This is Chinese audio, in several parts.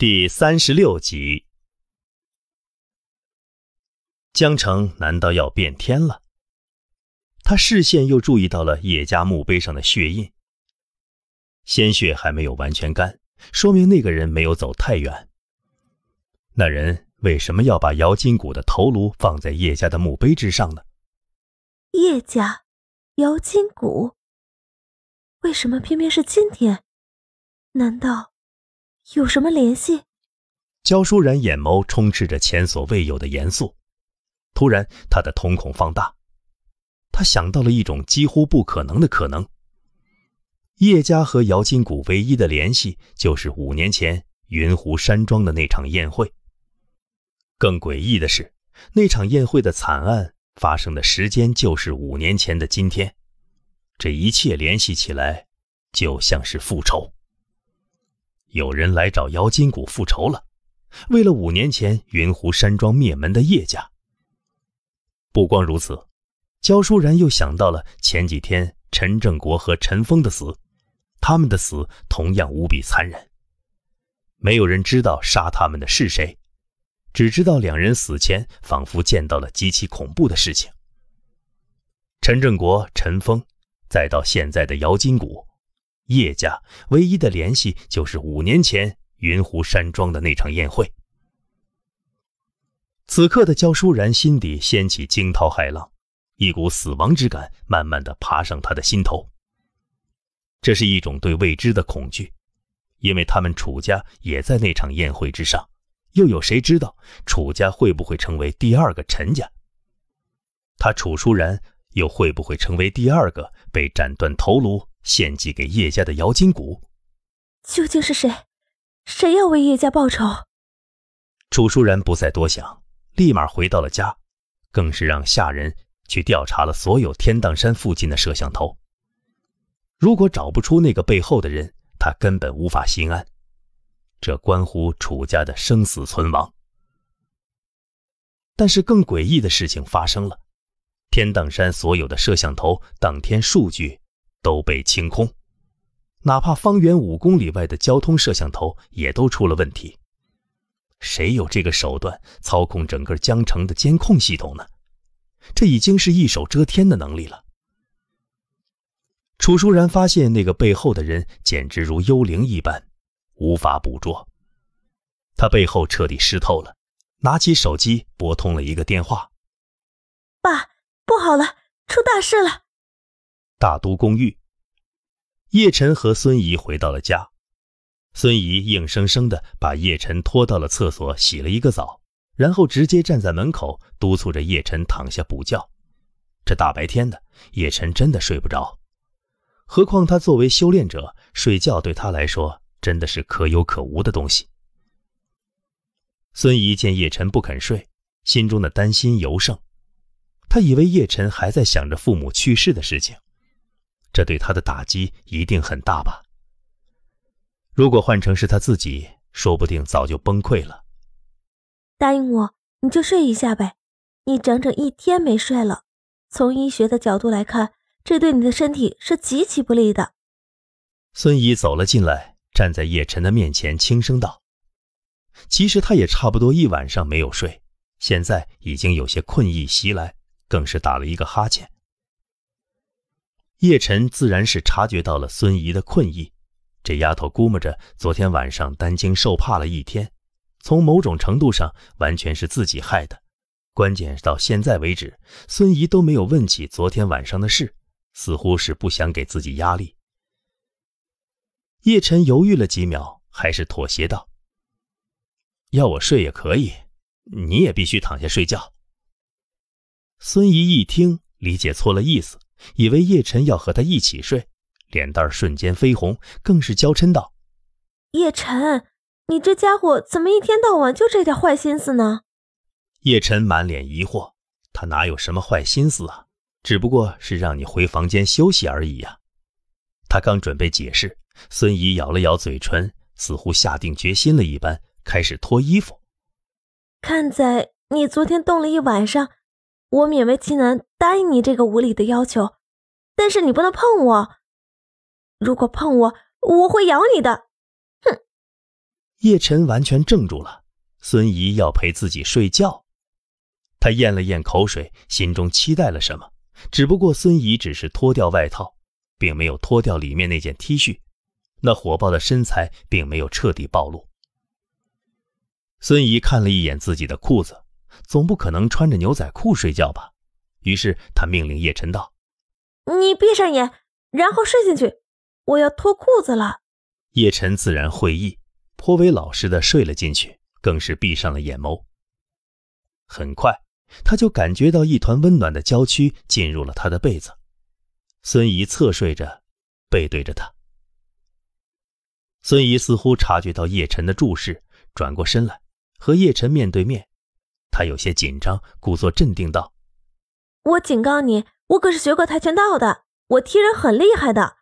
第三十六集，江城难道要变天了？他视线又注意到了叶家墓碑上的血印，鲜血还没有完全干，说明那个人没有走太远。那人为什么要把姚金谷的头颅放在叶家的墓碑之上呢？叶家，姚金谷，为什么偏偏是今天？难道？有什么联系？焦淑然眼眸充斥着前所未有的严肃。突然，他的瞳孔放大，他想到了一种几乎不可能的可能：叶家和姚金谷唯一的联系，就是五年前云湖山庄的那场宴会。更诡异的是，那场宴会的惨案发生的时间，就是五年前的今天。这一切联系起来，就像是复仇。有人来找姚金谷复仇了，为了五年前云湖山庄灭门的叶家。不光如此，焦淑然又想到了前几天陈正国和陈峰的死，他们的死同样无比残忍。没有人知道杀他们的是谁，只知道两人死前仿佛见到了极其恐怖的事情。陈正国、陈峰，再到现在的姚金谷。叶家唯一的联系就是五年前云湖山庄的那场宴会。此刻的焦书然心底掀起惊涛骇浪，一股死亡之感慢慢的爬上他的心头。这是一种对未知的恐惧，因为他们楚家也在那场宴会之上，又有谁知道楚家会不会成为第二个陈家？他楚舒然又会不会成为第二个被斩断头颅？献祭给叶家的姚金谷，究竟是谁？谁要为叶家报仇？楚舒然不再多想，立马回到了家，更是让下人去调查了所有天荡山附近的摄像头。如果找不出那个背后的人，他根本无法心安。这关乎楚家的生死存亡。但是更诡异的事情发生了：天荡山所有的摄像头当天数据。都被清空，哪怕方圆五公里外的交通摄像头也都出了问题。谁有这个手段操控整个江城的监控系统呢？这已经是一手遮天的能力了。楚舒然发现那个背后的人简直如幽灵一般，无法捕捉。他背后彻底湿透了，拿起手机拨通了一个电话：“爸，不好了，出大事了。”大都公寓，叶晨和孙怡回到了家。孙怡硬生生的把叶晨拖到了厕所洗了一个澡，然后直接站在门口督促着叶晨躺下补觉。这大白天的，叶晨真的睡不着。何况他作为修炼者，睡觉对他来说真的是可有可无的东西。孙怡见叶晨不肯睡，心中的担心尤盛。他以为叶晨还在想着父母去世的事情。这对他的打击一定很大吧？如果换成是他自己，说不定早就崩溃了。答应我，你就睡一下呗。你整整一天没睡了，从医学的角度来看，这对你的身体是极其不利的。孙怡走了进来，站在叶晨的面前，轻声道：“其实他也差不多一晚上没有睡，现在已经有些困意袭来，更是打了一个哈欠。”叶晨自然是察觉到了孙怡的困意，这丫头估摸着昨天晚上担惊受怕了一天，从某种程度上完全是自己害的。关键到现在为止，孙怡都没有问起昨天晚上的事，似乎是不想给自己压力。叶晨犹豫了几秒，还是妥协道：“要我睡也可以，你也必须躺下睡觉。”孙怡一听，理解错了意思。以为叶晨要和他一起睡，脸蛋瞬间绯红，更是娇嗔道：“叶晨，你这家伙怎么一天到晚就这点坏心思呢？”叶晨满脸疑惑，他哪有什么坏心思啊，只不过是让你回房间休息而已呀。他刚准备解释，孙怡咬了咬嘴唇，似乎下定决心了一般，开始脱衣服。看在你昨天动了一晚上，我勉为其难。答应你这个无理的要求，但是你不能碰我，如果碰我，我会咬你的。哼！叶晨完全怔住了，孙怡要陪自己睡觉，他咽了咽口水，心中期待了什么？只不过孙怡只是脱掉外套，并没有脱掉里面那件 T 恤，那火爆的身材并没有彻底暴露。孙怡看了一眼自己的裤子，总不可能穿着牛仔裤睡觉吧？于是他命令叶晨道：“你闭上眼，然后睡进去。我要脱裤子了。”叶晨自然会意，颇为老实的睡了进去，更是闭上了眼眸。很快，他就感觉到一团温暖的娇躯进入了他的被子。孙怡侧睡着，背对着他。孙怡似乎察觉到叶晨的注视，转过身来，和叶晨面对面。他有些紧张，故作镇定道。我警告你，我可是学过跆拳道的，我踢人很厉害的。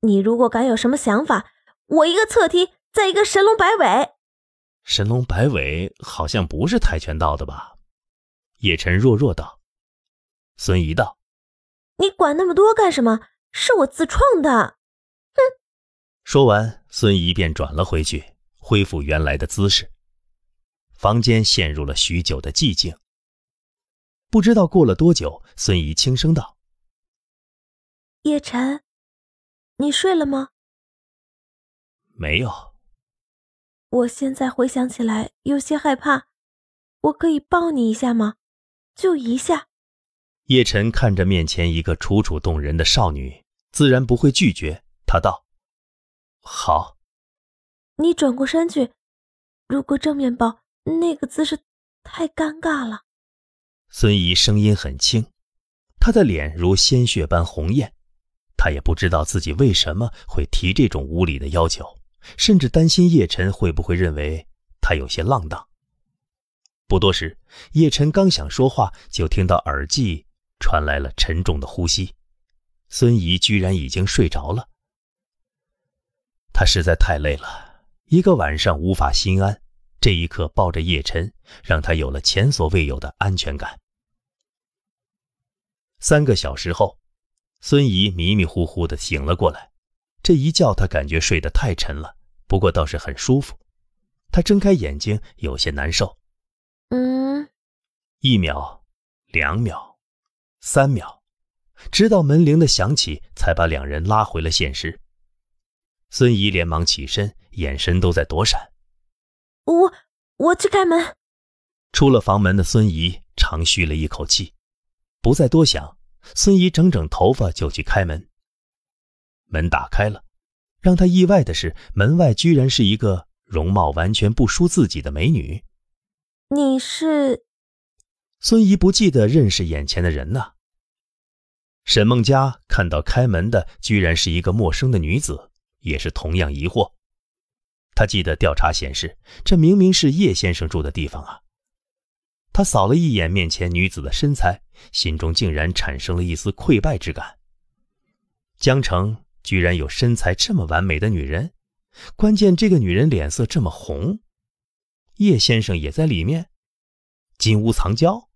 你如果敢有什么想法，我一个侧踢再一个神龙摆尾。神龙摆尾好像不是跆拳道的吧？叶晨弱弱道。孙怡道：“你管那么多干什么？是我自创的。”哼。说完，孙怡便转了回去，恢复原来的姿势。房间陷入了许久的寂静。不知道过了多久，孙怡轻声道：“叶晨，你睡了吗？”“没有。”“我现在回想起来有些害怕，我可以抱你一下吗？就一下。”叶晨看着面前一个楚楚动人的少女，自然不会拒绝。他道：“好。”“你转过身去，如果正面抱，那个姿势太尴尬了。”孙怡声音很轻，她的脸如鲜血般红艳。她也不知道自己为什么会提这种无理的要求，甚至担心叶晨会不会认为她有些浪荡。不多时，叶晨刚想说话，就听到耳际传来了沉重的呼吸。孙怡居然已经睡着了，她实在太累了，一个晚上无法心安。这一刻，抱着叶晨，让他有了前所未有的安全感。三个小时后，孙怡迷迷糊糊的醒了过来。这一觉，她感觉睡得太沉了，不过倒是很舒服。他睁开眼睛，有些难受。嗯，一秒，两秒，三秒，直到门铃的响起，才把两人拉回了现实。孙怡连忙起身，眼神都在躲闪。我我去开门。出了房门的孙姨长吁了一口气，不再多想。孙姨整整头发就去开门。门打开了，让她意外的是，门外居然是一个容貌完全不输自己的美女。你是？孙姨不记得认识眼前的人呢。沈梦佳看到开门的居然是一个陌生的女子，也是同样疑惑。他记得调查显示，这明明是叶先生住的地方啊！他扫了一眼面前女子的身材，心中竟然产生了一丝溃败之感。江城居然有身材这么完美的女人，关键这个女人脸色这么红，叶先生也在里面，金屋藏娇？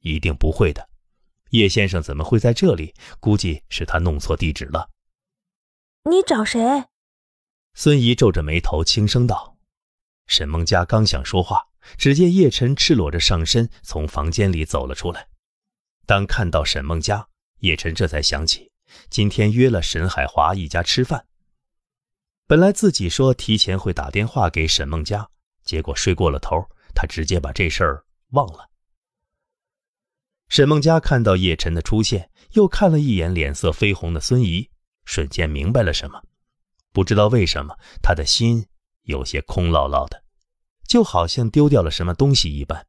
一定不会的，叶先生怎么会在这里？估计是他弄错地址了。你找谁？孙怡皱着眉头，轻声道：“沈梦佳，刚想说话，只见叶晨赤裸着上身从房间里走了出来。当看到沈梦佳，叶晨这才想起今天约了沈海华一家吃饭。本来自己说提前会打电话给沈梦佳，结果睡过了头，他直接把这事儿忘了。”沈梦佳看到叶晨的出现，又看了一眼脸色绯红的孙怡，瞬间明白了什么。不知道为什么，他的心有些空落落的，就好像丢掉了什么东西一般。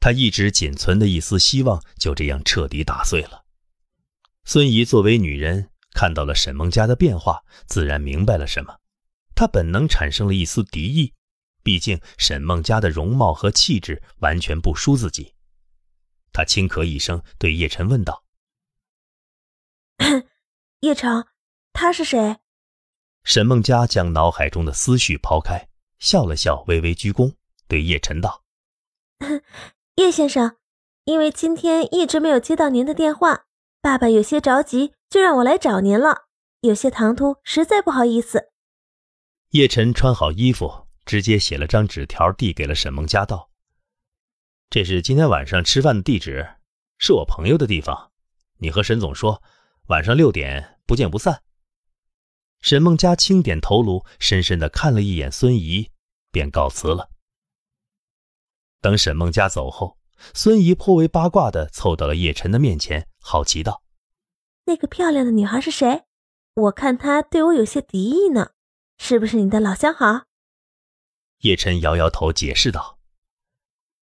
他一直仅存的一丝希望就这样彻底打碎了。孙怡作为女人，看到了沈梦佳的变化，自然明白了什么。她本能产生了一丝敌意，毕竟沈梦佳的容貌和气质完全不输自己。她轻咳一声，对叶晨问道：“叶城，他是谁？”沈梦佳将脑海中的思绪抛开，笑了笑，微微鞠躬，对叶晨道：“ 叶先生，因为今天一直没有接到您的电话，爸爸有些着急，就让我来找您了，有些唐突，实在不好意思。”叶晨穿好衣服，直接写了张纸条，递给了沈梦佳道：“这是今天晚上吃饭的地址，是我朋友的地方，你和沈总说，晚上六点不见不散。”沈梦佳轻点头颅，深深的看了一眼孙怡，便告辞了。等沈梦佳走后，孙怡颇为八卦的凑到了叶晨的面前，好奇道：“那个漂亮的女孩是谁？我看她对我有些敌意呢，是不是你的老相好？”叶晨摇摇头，解释道：“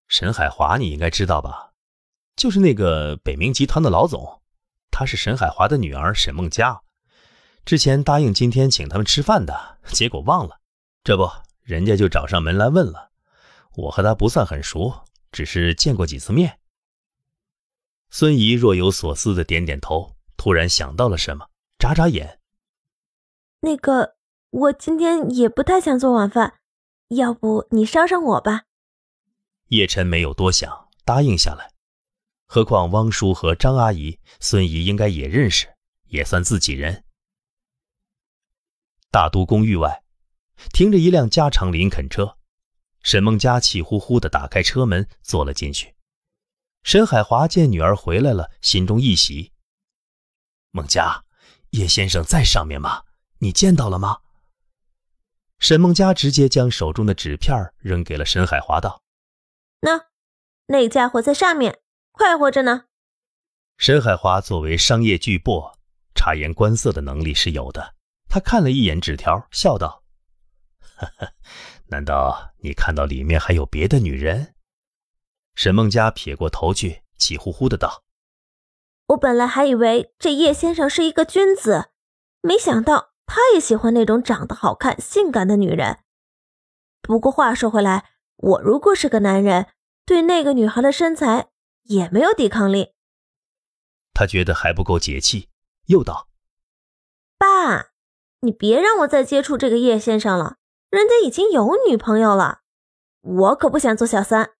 沈海华，你应该知道吧？就是那个北明集团的老总，她是沈海华的女儿，沈梦佳。”之前答应今天请他们吃饭的结果忘了，这不人家就找上门来问了。我和他不算很熟，只是见过几次面。孙怡若有所思的点点头，突然想到了什么，眨眨眼。那个，我今天也不太想做晚饭，要不你捎上我吧。叶晨没有多想，答应下来。何况汪叔和张阿姨，孙姨应该也认识，也算自己人。大都公寓外，停着一辆加长林肯车。沈梦佳气呼呼地打开车门，坐了进去。沈海华见女儿回来了，心中一喜。梦佳，叶先生在上面吗？你见到了吗？沈梦佳直接将手中的纸片扔给了沈海华，道：“那，那家伙在上面，快活着呢。”沈海华作为商业巨擘，察言观色的能力是有的。他看了一眼纸条，笑道：“ 难道你看到里面还有别的女人？”沈梦佳撇过头去，气呼呼的道：“我本来还以为这叶先生是一个君子，没想到他也喜欢那种长得好看、性感的女人。不过话说回来，我如果是个男人，对那个女孩的身材也没有抵抗力。”他觉得还不够解气，又道：“爸。”你别让我再接触这个叶先生了，人家已经有女朋友了，我可不想做小三。